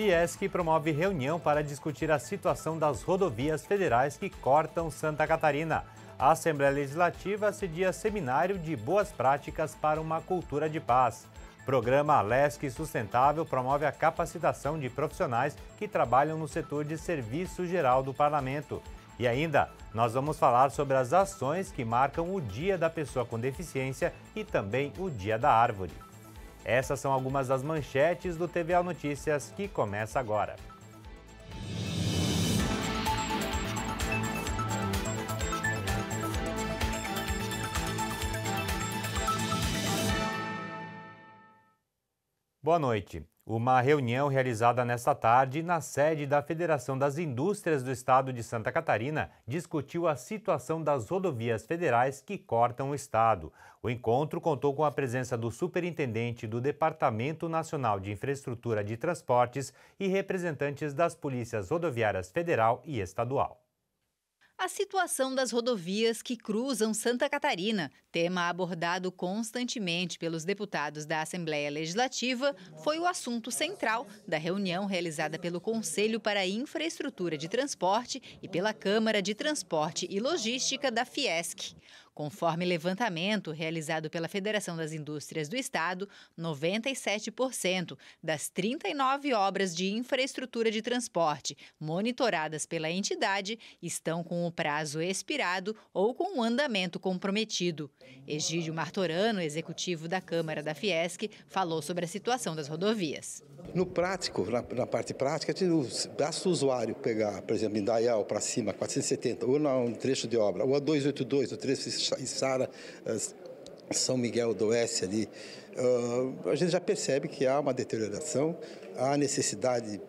Fiesc promove reunião para discutir a situação das rodovias federais que cortam Santa Catarina. A Assembleia Legislativa cedia seminário de boas práticas para uma cultura de paz. Programa Lesc Sustentável promove a capacitação de profissionais que trabalham no setor de serviço geral do parlamento. E ainda, nós vamos falar sobre as ações que marcam o Dia da Pessoa com Deficiência e também o Dia da Árvore. Essas são algumas das manchetes do TVA Notícias que começa agora. Boa noite. Uma reunião realizada nesta tarde na sede da Federação das Indústrias do Estado de Santa Catarina discutiu a situação das rodovias federais que cortam o Estado. O encontro contou com a presença do superintendente do Departamento Nacional de Infraestrutura de Transportes e representantes das polícias rodoviárias federal e estadual. A situação das rodovias que cruzam Santa Catarina, tema abordado constantemente pelos deputados da Assembleia Legislativa, foi o assunto central da reunião realizada pelo Conselho para Infraestrutura de Transporte e pela Câmara de Transporte e Logística da Fiesc. Conforme levantamento realizado pela Federação das Indústrias do Estado, 97% das 39 obras de infraestrutura de transporte monitoradas pela entidade estão com o prazo expirado ou com o andamento comprometido. Egídio Martorano, executivo da Câmara da Fiesc, falou sobre a situação das rodovias. No prático, na, na parte prática, basta o usuário pegar, por exemplo, em Daial para cima, 470, ou no um trecho de obra, ou a 282, o trecho Sara, eh, São Miguel do Oeste ali, eh, a gente já percebe que há uma deterioração, há necessidade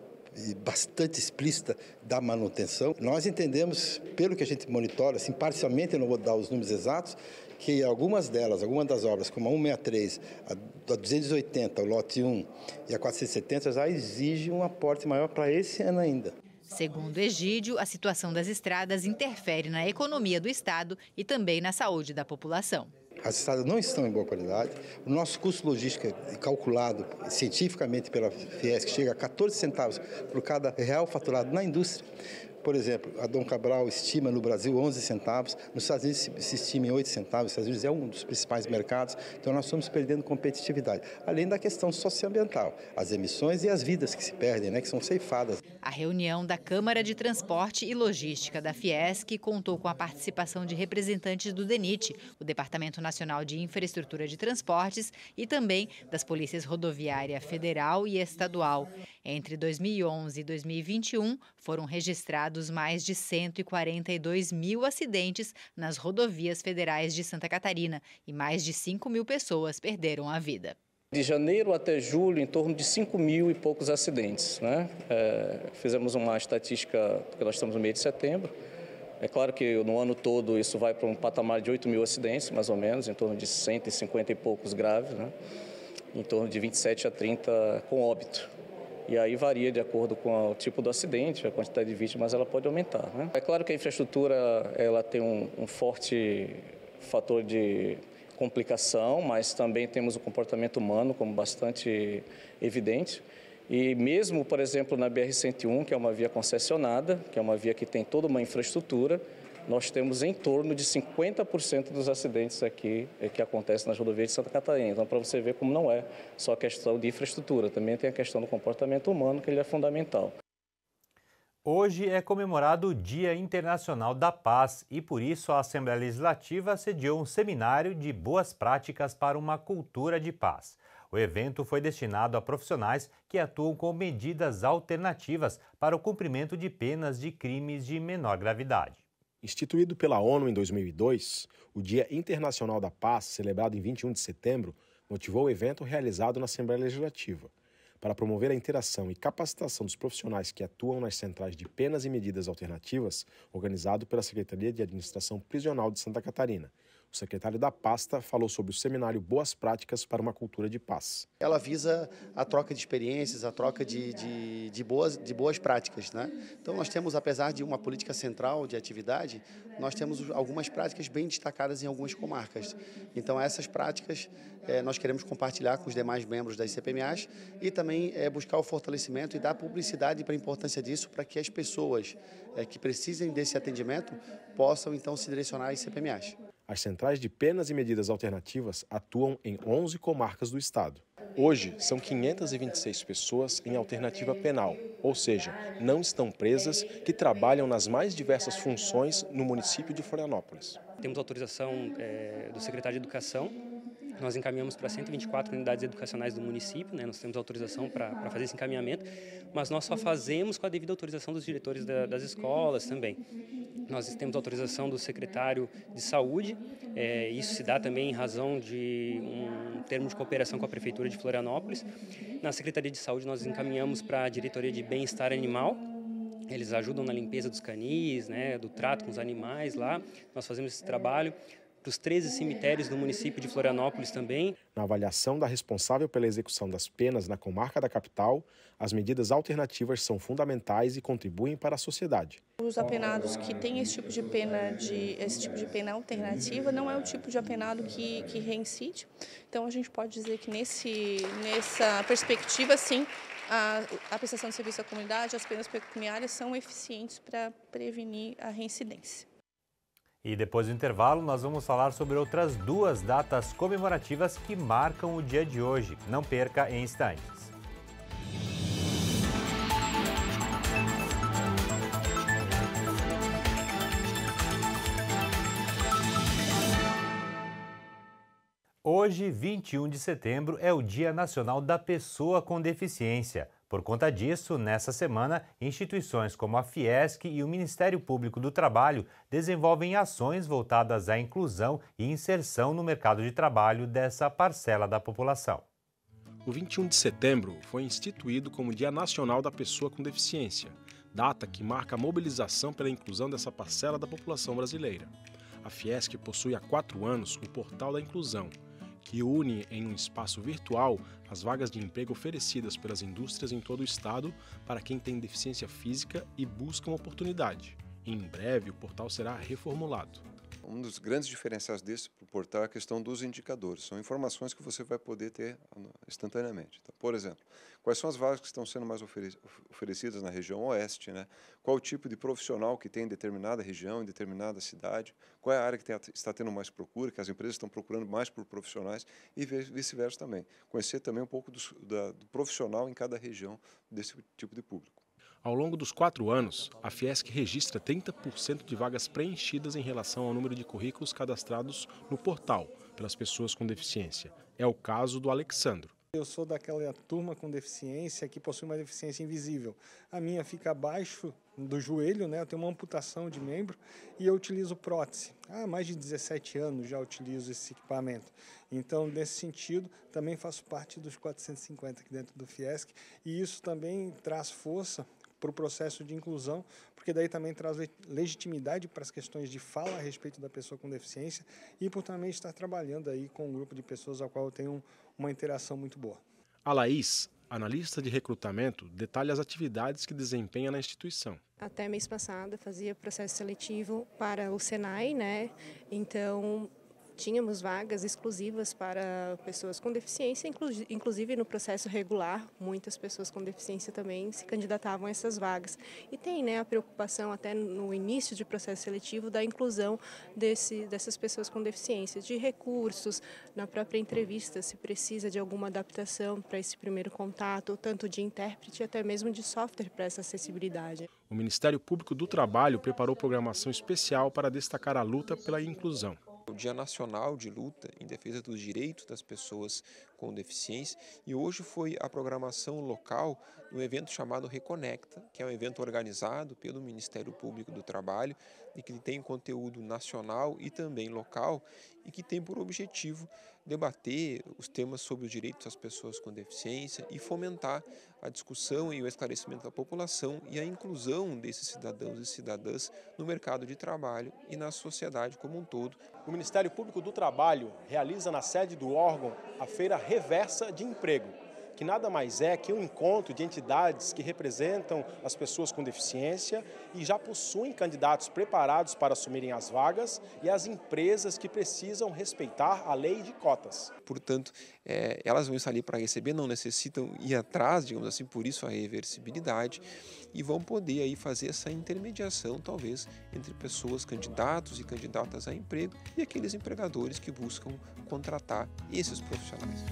bastante explícita da manutenção. Nós entendemos, pelo que a gente monitora, assim, parcialmente, eu não vou dar os números exatos, que algumas delas, algumas das obras, como a 163, a 280, o lote 1 e a 470, já exigem um aporte maior para esse ano ainda. Segundo Egídio, a situação das estradas interfere na economia do Estado e também na saúde da população. As estradas não estão em boa qualidade. O nosso custo logístico é calculado cientificamente pela Fiesc chega a 14 centavos por cada real faturado na indústria. Por exemplo, a Dom Cabral estima no Brasil 11 centavos, nos Estados Unidos se estima em 8 centavos, os Estados Unidos é um dos principais mercados, então nós estamos perdendo competitividade. Além da questão socioambiental, as emissões e as vidas que se perdem, né, que são ceifadas. A reunião da Câmara de Transporte e Logística da Fiesc contou com a participação de representantes do DENIT, o Departamento Nacional de Infraestrutura de Transportes, e também das Polícias Rodoviária Federal e Estadual. Entre 2011 e 2021, foram registrados registrados mais de 142 mil acidentes nas rodovias federais de Santa Catarina e mais de 5 mil pessoas perderam a vida. De janeiro até julho, em torno de 5 mil e poucos acidentes. Né? É, fizemos uma estatística, porque nós estamos no mês de setembro. É claro que no ano todo isso vai para um patamar de 8 mil acidentes, mais ou menos, em torno de 150 e poucos graves, né? em torno de 27 a 30 com óbito. E aí varia de acordo com o tipo do acidente, a quantidade de vítimas ela pode aumentar. Né? É claro que a infraestrutura ela tem um, um forte fator de complicação, mas também temos o comportamento humano como bastante evidente. E mesmo, por exemplo, na BR-101, que é uma via concessionada, que é uma via que tem toda uma infraestrutura, nós temos em torno de 50% dos acidentes aqui eh, que acontecem nas rodovias de Santa Catarina. Então, para você ver como não é só questão de infraestrutura, também tem a questão do comportamento humano, que ele é fundamental. Hoje é comemorado o Dia Internacional da Paz e por isso a Assembleia Legislativa sediou um seminário de boas práticas para uma cultura de paz. O evento foi destinado a profissionais que atuam com medidas alternativas para o cumprimento de penas de crimes de menor gravidade. Instituído pela ONU em 2002, o Dia Internacional da Paz, celebrado em 21 de setembro, motivou o evento realizado na Assembleia Legislativa para promover a interação e capacitação dos profissionais que atuam nas centrais de penas e medidas alternativas, organizado pela Secretaria de Administração Prisional de Santa Catarina, o secretário da pasta falou sobre o seminário Boas Práticas para uma Cultura de Paz. Ela visa a troca de experiências, a troca de, de, de boas, de boas práticas. Né? Então, nós temos, apesar de uma política central de atividade, nós temos algumas práticas bem destacadas em algumas comarcas. Então, essas práticas eh, nós queremos compartilhar com os demais membros das CPMAs e também eh, buscar o fortalecimento e dar publicidade para a importância disso, para que as pessoas eh, que precisem desse atendimento possam então se direcionar às CPMAs. As centrais de penas e medidas alternativas atuam em 11 comarcas do estado. Hoje, são 526 pessoas em alternativa penal, ou seja, não estão presas, que trabalham nas mais diversas funções no município de Florianópolis. Temos autorização é, do secretário de Educação nós encaminhamos para 124 unidades educacionais do município, né? nós temos autorização para fazer esse encaminhamento, mas nós só fazemos com a devida autorização dos diretores da, das escolas também. Nós temos autorização do secretário de saúde, é, isso se dá também em razão de um termo de cooperação com a Prefeitura de Florianópolis. Na Secretaria de Saúde, nós encaminhamos para a Diretoria de Bem-Estar Animal, eles ajudam na limpeza dos canis, né, do trato com os animais lá. Nós fazemos esse trabalho para os 13 cemitérios do município de Florianópolis também. Na avaliação da responsável pela execução das penas na comarca da capital, as medidas alternativas são fundamentais e contribuem para a sociedade. Os apenados que têm esse tipo de pena, de, esse tipo de pena alternativa não é o tipo de apenado que, que reincide. Então a gente pode dizer que nesse, nessa perspectiva, sim, a, a prestação de serviço à comunidade, as penas pecuniárias são eficientes para prevenir a reincidência. E depois do intervalo, nós vamos falar sobre outras duas datas comemorativas que marcam o dia de hoje. Não perca em instantes. Hoje, 21 de setembro, é o Dia Nacional da Pessoa com Deficiência. Por conta disso, nessa semana, instituições como a Fiesc e o Ministério Público do Trabalho desenvolvem ações voltadas à inclusão e inserção no mercado de trabalho dessa parcela da população. O 21 de setembro foi instituído como Dia Nacional da Pessoa com Deficiência, data que marca a mobilização pela inclusão dessa parcela da população brasileira. A Fiesc possui há quatro anos o Portal da Inclusão, que une em um espaço virtual as vagas de emprego oferecidas pelas indústrias em todo o estado para quem tem deficiência física e busca uma oportunidade. Em breve, o portal será reformulado. Um dos grandes diferenciais desse portal é a questão dos indicadores. São informações que você vai poder ter ah, instantaneamente. Então, por exemplo, Quais são as vagas que estão sendo mais oferecidas na região oeste? Né? Qual o tipo de profissional que tem em determinada região, em determinada cidade? Qual é a área que tem, está tendo mais procura, que as empresas estão procurando mais por profissionais e vice-versa também. Conhecer também um pouco do, da, do profissional em cada região desse tipo de público. Ao longo dos quatro anos, a Fiesc registra 30% de vagas preenchidas em relação ao número de currículos cadastrados no portal pelas pessoas com deficiência. É o caso do Alexandro, eu sou daquela turma com deficiência que possui uma deficiência invisível. A minha fica abaixo do joelho, né? Eu tenho uma amputação de membro e eu utilizo prótese. Há mais de 17 anos já utilizo esse equipamento. Então, nesse sentido, também faço parte dos 450 aqui dentro do Fiesc e isso também traz força para o processo de inclusão, porque daí também traz legitimidade para as questões de fala a respeito da pessoa com deficiência e por também estar trabalhando aí com um grupo de pessoas a qual eu tenho uma interação muito boa. A Laís, analista de recrutamento, detalha as atividades que desempenha na instituição. Até mês passado fazia processo seletivo para o Senai, né? Então Tínhamos vagas exclusivas para pessoas com deficiência, inclusive no processo regular, muitas pessoas com deficiência também se candidatavam a essas vagas. E tem né, a preocupação, até no início de processo seletivo, da inclusão desse, dessas pessoas com deficiência, de recursos, na própria entrevista, se precisa de alguma adaptação para esse primeiro contato, tanto de intérprete até mesmo de software para essa acessibilidade. O Ministério Público do Trabalho preparou programação especial para destacar a luta pela inclusão o Dia Nacional de Luta em Defesa dos Direitos das Pessoas com Deficiência, e hoje foi a programação local de um evento chamado Reconecta, que é um evento organizado pelo Ministério Público do Trabalho e que tem conteúdo nacional e também local e que tem por objetivo debater os temas sobre os direitos das pessoas com deficiência e fomentar a discussão e o esclarecimento da população e a inclusão desses cidadãos e cidadãs no mercado de trabalho e na sociedade como um todo. O Ministério Público do Trabalho realiza na sede do órgão a Feira Reversa de Emprego que nada mais é que um encontro de entidades que representam as pessoas com deficiência e já possuem candidatos preparados para assumirem as vagas e as empresas que precisam respeitar a lei de cotas. Portanto, é, elas vão estar ali para receber, não necessitam ir atrás, digamos assim, por isso a reversibilidade, e vão poder aí fazer essa intermediação, talvez, entre pessoas, candidatos e candidatas a emprego e aqueles empregadores que buscam contratar esses profissionais.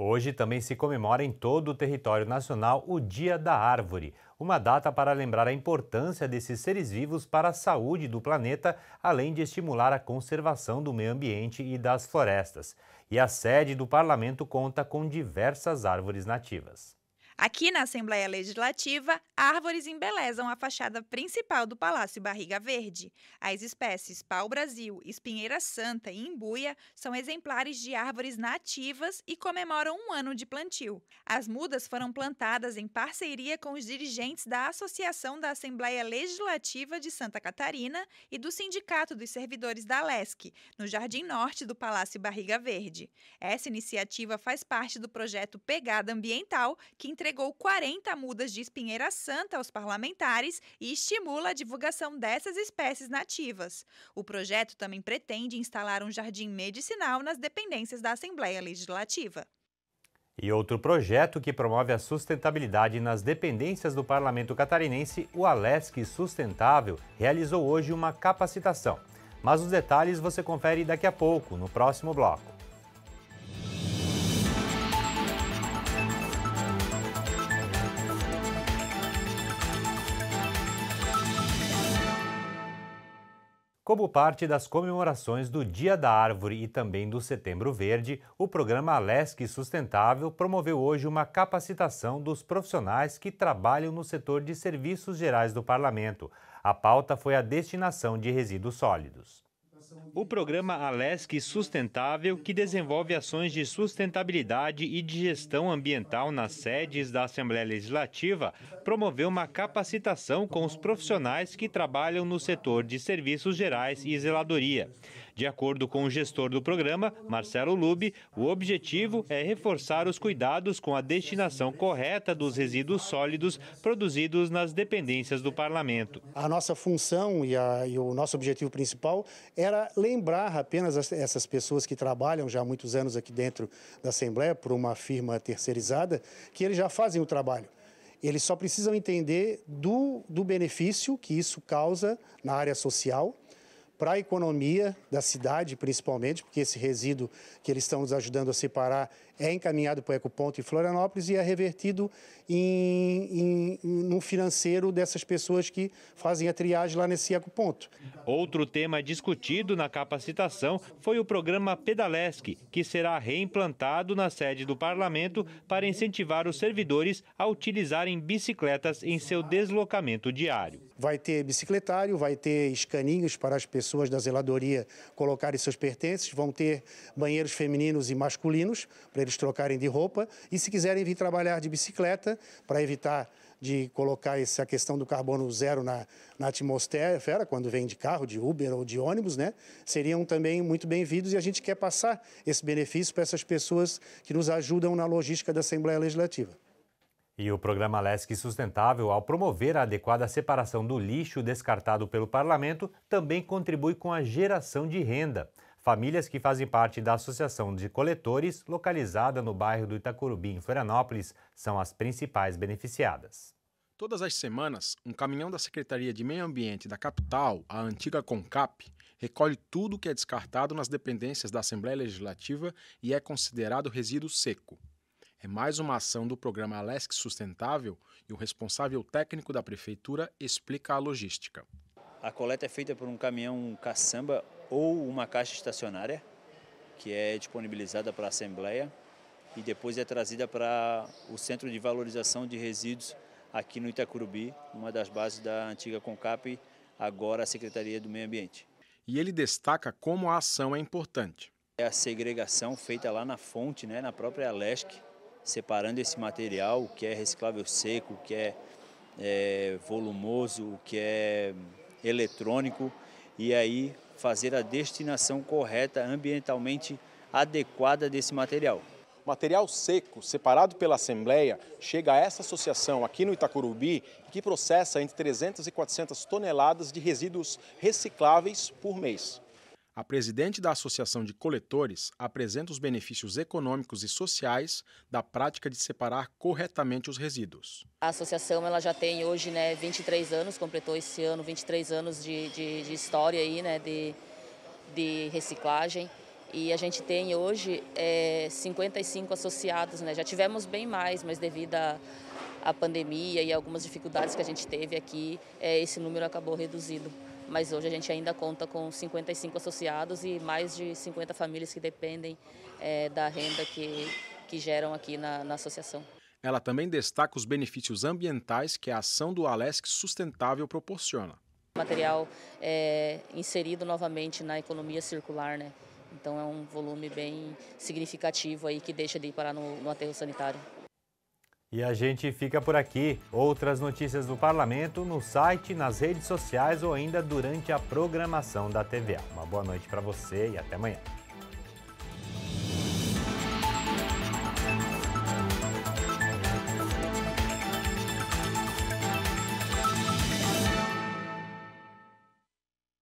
Hoje também se comemora em todo o território nacional o Dia da Árvore, uma data para lembrar a importância desses seres vivos para a saúde do planeta, além de estimular a conservação do meio ambiente e das florestas. E a sede do parlamento conta com diversas árvores nativas. Aqui na Assembleia Legislativa, árvores embelezam a fachada principal do Palácio Barriga Verde. As espécies pau-brasil, espinheira santa e imbuia são exemplares de árvores nativas e comemoram um ano de plantio. As mudas foram plantadas em parceria com os dirigentes da Associação da Assembleia Legislativa de Santa Catarina e do Sindicato dos Servidores da LESC, no Jardim Norte do Palácio Barriga Verde. Essa iniciativa faz parte do projeto Pegada Ambiental, que entre entregou 40 mudas de espinheira santa aos parlamentares e estimula a divulgação dessas espécies nativas. O projeto também pretende instalar um jardim medicinal nas dependências da Assembleia Legislativa. E outro projeto que promove a sustentabilidade nas dependências do parlamento catarinense, o Alesc Sustentável, realizou hoje uma capacitação. Mas os detalhes você confere daqui a pouco, no próximo bloco. Como parte das comemorações do Dia da Árvore e também do Setembro Verde, o programa Alesc Sustentável promoveu hoje uma capacitação dos profissionais que trabalham no setor de serviços gerais do Parlamento. A pauta foi a destinação de resíduos sólidos o programa Alesc Sustentável, que desenvolve ações de sustentabilidade e de gestão ambiental nas sedes da Assembleia Legislativa, promoveu uma capacitação com os profissionais que trabalham no setor de serviços gerais e zeladoria. De acordo com o gestor do programa, Marcelo Lube, o objetivo é reforçar os cuidados com a destinação correta dos resíduos sólidos produzidos nas dependências do parlamento. A nossa função e, a, e o nosso objetivo principal era lembrar apenas essas pessoas que trabalham já há muitos anos aqui dentro da Assembleia por uma firma terceirizada que eles já fazem o trabalho. Eles só precisam entender do, do benefício que isso causa na área social para a economia da cidade, principalmente, porque esse resíduo que eles estão nos ajudando a separar, é encaminhado para o Ecoponto em Florianópolis e é revertido em, em, no financeiro dessas pessoas que fazem a triagem lá nesse Ecoponto. Outro tema discutido na capacitação foi o programa Pedalesc, que será reimplantado na sede do parlamento para incentivar os servidores a utilizarem bicicletas em seu deslocamento diário. Vai ter bicicletário, vai ter escaninhos para as pessoas da zeladoria colocarem seus pertences, vão ter banheiros femininos e masculinos para eles trocarem de roupa e se quiserem vir trabalhar de bicicleta para evitar de colocar essa questão do carbono zero na, na atmosfera, quando vem de carro, de Uber ou de ônibus, né? Seriam também muito bem-vindos e a gente quer passar esse benefício para essas pessoas que nos ajudam na logística da Assembleia Legislativa. E o programa LESC Sustentável, ao promover a adequada separação do lixo descartado pelo parlamento, também contribui com a geração de renda. Famílias que fazem parte da Associação de Coletores, localizada no bairro do Itacurubi, em Florianópolis, são as principais beneficiadas. Todas as semanas, um caminhão da Secretaria de Meio Ambiente da capital, a antiga CONCAP, recolhe tudo que é descartado nas dependências da Assembleia Legislativa e é considerado resíduo seco. É mais uma ação do programa Alesc Sustentável e o responsável técnico da prefeitura explica a logística. A coleta é feita por um caminhão caçamba ou uma caixa estacionária, que é disponibilizada para a Assembleia e depois é trazida para o Centro de Valorização de Resíduos aqui no Itacurubi, uma das bases da antiga CONCAP, agora a Secretaria do Meio Ambiente. E ele destaca como a ação é importante. É a segregação feita lá na fonte, né, na própria Alesc, separando esse material, o que é reciclável seco, o que é, é volumoso, o que é eletrônico e aí fazer a destinação correta, ambientalmente adequada desse material. Material seco, separado pela Assembleia, chega a essa associação aqui no Itacurubi, que processa entre 300 e 400 toneladas de resíduos recicláveis por mês. A presidente da Associação de Coletores apresenta os benefícios econômicos e sociais da prática de separar corretamente os resíduos. A associação ela já tem hoje né, 23 anos, completou esse ano 23 anos de, de, de história aí, né, de, de reciclagem. E a gente tem hoje é, 55 associados, né? Já tivemos bem mais, mas devido à pandemia e algumas dificuldades que a gente teve aqui, é, esse número acabou reduzido mas hoje a gente ainda conta com 55 associados e mais de 50 famílias que dependem é, da renda que, que geram aqui na, na associação. Ela também destaca os benefícios ambientais que a ação do Alesc Sustentável proporciona. Material é, inserido novamente na economia circular, né? Então é um volume bem significativo aí que deixa de ir parar no, no aterro sanitário. E a gente fica por aqui. Outras notícias do parlamento no site, nas redes sociais ou ainda durante a programação da TVA. Uma boa noite para você e até amanhã.